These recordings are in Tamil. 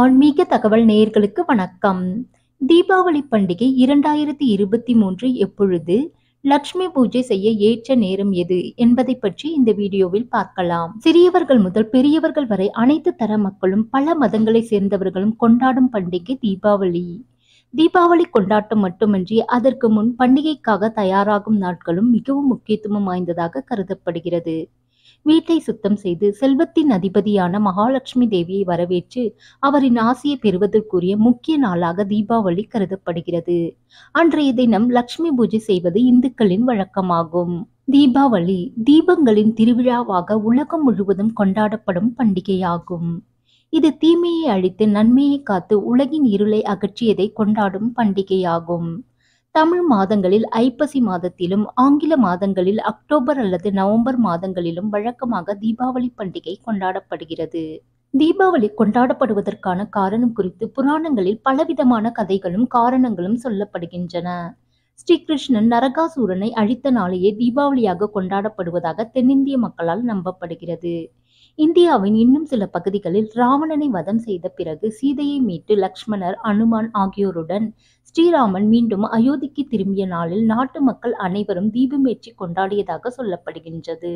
ஆன்மீக தகவல் நேயர்களுக்கு வணக்கம் தீபாவளி பண்டிகை இரண்டாயிரத்தி இருபத்தி மூன்று எப்பொழுது லட்சுமி பூஜை செய்ய ஏற்ற நேரம் எது என்பதை பற்றி இந்த வீடியோவில் பார்க்கலாம் சிறியவர்கள் முதல் பெரியவர்கள் வரை அனைத்து தர மக்களும் பல மதங்களை சேர்ந்தவர்களும் கொண்டாடும் பண்டிகை தீபாவளி தீபாவளி கொண்டாட்டம் மட்டுமின்றி அதற்கு முன் பண்டிகைக்காக தயாராகும் நாட்களும் மிகவும் முக்கியத்துவம் வாய்ந்ததாக கருதப்படுகிறது வீட்டை சுத்தம் செய்து செல்வத்தின் அதிபதியான மகாலட்சுமி தேவியை வரவேற்று அவரின் ஆசையை பெறுவதற்குரிய முக்கிய நாளாக தீபாவளி கருதப்படுகிறது அன்றைய தினம் லட்சுமி பூஜை செய்வது இந்துக்களின் வழக்கமாகும் தீபாவளி தீபங்களின் திருவிழாவாக உலகம் முழுவதும் கொண்டாடப்படும் பண்டிகையாகும் இது தீமையை அழித்து நன்மையை காத்து உலகின் இருளை அகற்றியதை கொண்டாடும் பண்டிகையாகும் தமிழ் மாதங்களில் ஐப்பசி மாதத்திலும் ஆங்கில மாதங்களில் அக்டோபர் அல்லது நவம்பர் மாதங்களிலும் வழக்கமாக தீபாவளி பண்டிகை கொண்டாடப்படுகிறது தீபாவளி கொண்டாடப்படுவதற்கான காரணம் குறித்து புராணங்களில் பலவிதமான கதைகளும் காரணங்களும் சொல்லப்படுகின்றன ஸ்ரீகிருஷ்ணன் நரகாசூரனை அழித்த நாளையே தீபாவளியாக கொண்டாடப்படுவதாக தென்னிந்திய மக்களால் நம்பப்படுகிறது இந்தியாவின் இன்னும் சில பகுதிகளில் ராவணனை வதம் செய்த பிறகு சீதையை மீட்டு லக்ஷ்மணர் அனுமான் ஆகியோருடன் ஸ்ரீராமன் மீண்டும் அயோத்திக்கு திரும்பிய நாளில் நாட்டு மக்கள் அனைவரும் தீபமேற்றி கொண்டாடியதாக சொல்லப்படுகின்றது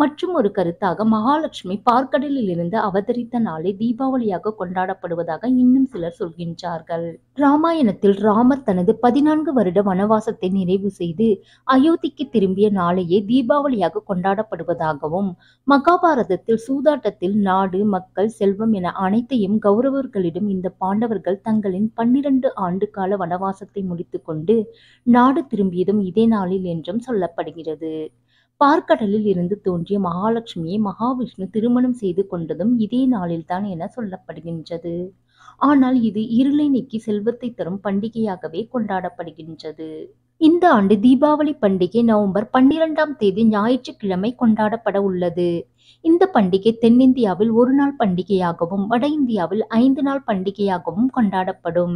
மற்றும் ஒரு கருத்தாக மகாலட்சுமி பார்க்கடலில் இருந்து அவதரித்த நாளை தீபாவளியாக கொண்டாடப்படுவதாக இன்னும் சிலர் சொல்கின்றார்கள் ராமாயணத்தில் ராமர் தனது பதினான்கு வருட வனவாசத்தை நிறைவு செய்து அயோத்திக்கு திரும்பிய நாளையே தீபாவளியாக கொண்டாடப்படுவதாகவும் மகாபாரதத்தில் சூதாட்டத்தில் நாடு மக்கள் செல்வம் என அனைத்தையும் கௌரவர்களிடம் இந்த பாண்டவர்கள் தங்களின் பன்னிரண்டு ஆண்டு கால வனவாசத்தை முடித்துக்கொண்டு நாடு திரும்பியதும் இதே நாளில் என்றும் சொல்லப்படுகிறது பார்க்கடலில் இருந்து தோன்றிய மகாலட்சுமியை மகாவிஷ்ணு திருமணம் செய்து கொண்டதும் இதே நாளில்தான் என சொல்லப்படுகின்றது ஆனால் இது இருளை நீக்கி செல்வத்தை தரும் பண்டிகையாகவே கொண்டாடப்படுகின்றது இந்த ஆண்டு தீபாவளி பண்டிகை நவம்பர் பன்னிரெண்டாம் தேதி ஞாயிற்றுக்கிழமை கொண்டாடப்பட உள்ளது இந்த பண்டிகை தென்னிந்தியாவில் ஒரு நாள் பண்டிகையாகவும் வட இந்தியாவில் ஐந்து நாள் பண்டிகையாகவும் கொண்டாடப்படும்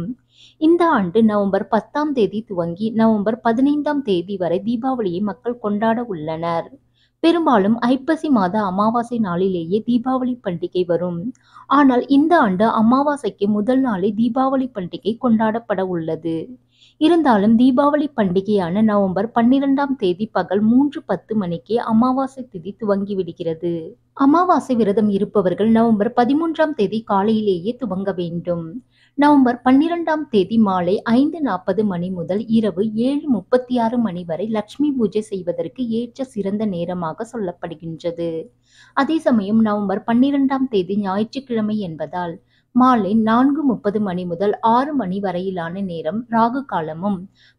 இந்த ஆண்டு நவம்பர் பத்தாம் தேதி துவங்கி நவம்பர் பதினைந்தாம் தேதி வரை தீபாவளியை மக்கள் கொண்டாட உள்ளனர் பெரும்பாலும் ஐப்பசி மாத அமாவாசை நாளிலேயே தீபாவளி பண்டிகை வரும் ஆனால் இந்த ஆண்டு அமாவாசைக்கு முதல் நாளே தீபாவளி பண்டிகை கொண்டாடப்பட உள்ளது இருந்தாலும் தீபாவளி பண்டிகையான நவம்பர் பன்னிரெண்டாம் தேதி பகல் மூன்று பத்து மணிக்கு அமாவாசை திதி துவங்கிவிடுகிறது அமாவாசை விரதம் இருப்பவர்கள் நவம்பர் பதிமூன்றாம் தேதி காலையிலேயே துவங்க வேண்டும் நவம்பர் பன்னிரெண்டாம் தேதி மாலை ஐந்து நாற்பது மணி முதல் இரவு ஏழு முப்பத்தி ஆறு மணி வரை லட்சுமி பூஜை செய்வதற்கு ஏற்ற சிறந்த நேரமாக சொல்லப்படுகின்றது அதே சமயம் நவம்பர் பன்னிரெண்டாம் தேதி ஞாயிற்றுக்கிழமை என்பதால் மாலை நான்கு முப்பது மணி முதல் ஆறு மணி வரையிலான நேரம் ராகு காலமும்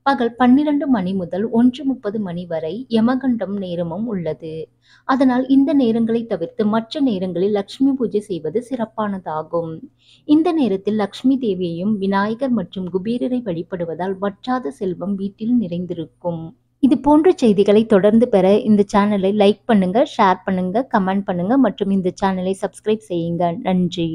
பகல் பன்னிரண்டு மணி முதல் ஒன்று முப்பது மணி வரை யமகண்டம் நேரமும் உள்ளது அதனால் இந்த நேரங்களை தவிர்த்து மற்ற நேரங்களில் லட்சுமி பூஜை செய்வது சிறப்பானதாகும் இந்த நேரத்தில் லட்சுமி தேவியையும் விநாயகர் மற்றும் குபீரரை வழிபடுவதால் வற்றாத செல்வம் வீட்டில் நிறைந்திருக்கும் இது போன்ற செய்திகளை தொடர்ந்து பெற இந்த சேனலை லைக் பண்ணுங்க ஷேர் பண்ணுங்க கமெண்ட் பண்ணுங்க மற்றும் இந்த சேனலை சப்ஸ்கிரைப் செய்யுங்க நன்றி